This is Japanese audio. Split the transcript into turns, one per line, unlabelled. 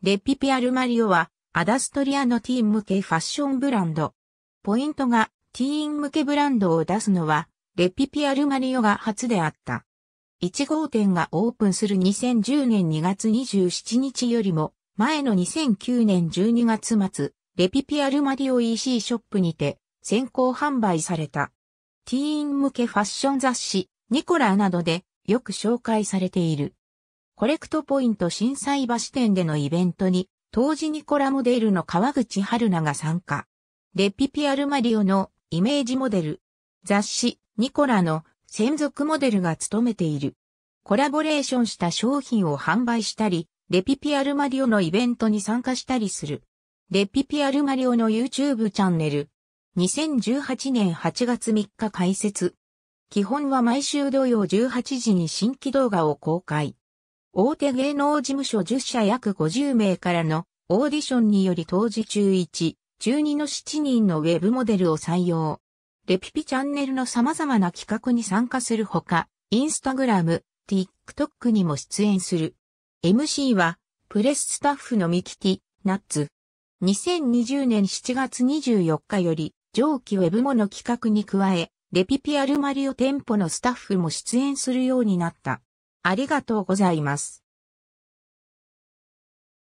レピピアルマリオは、アダストリアのティーン向けファッションブランド。
ポイントが、ティーン向けブランドを出すのは、レピピアルマリオが初であった。1号店がオープンする2010年2月27日よりも、前の2009年12月末、レピピアルマリオ EC ショップにて、先行販売された。ティーン向けファッション雑誌、ニコラなどで、よく紹介されている。コレクトポイント震災橋店でのイベントに、当時ニコラモデルの川口春奈が参加。レピピアルマリオのイメージモデル。雑誌、ニコラの専属モデルが務めている。コラボレーションした商品を販売したり、レピピアルマリオのイベントに参加したりする。レピピアルマリオの YouTube チャンネル。2018年8月3日開設。基本は毎週土曜18時に新規動画を公開。大手芸能事務所10社約50名からのオーディションにより当時中1、中2の7人のウェブモデルを採用。レピピチャンネルの様々な企画に参加するほか、インスタグラム、TikTok にも出演する。MC は、プレススタッフのミキティ、ナッツ。2020年7月24日より、上記ウェブモの企画に加え、レピピアルマリオ店舗のスタッフも出演す
るようになった。ありがとうございます。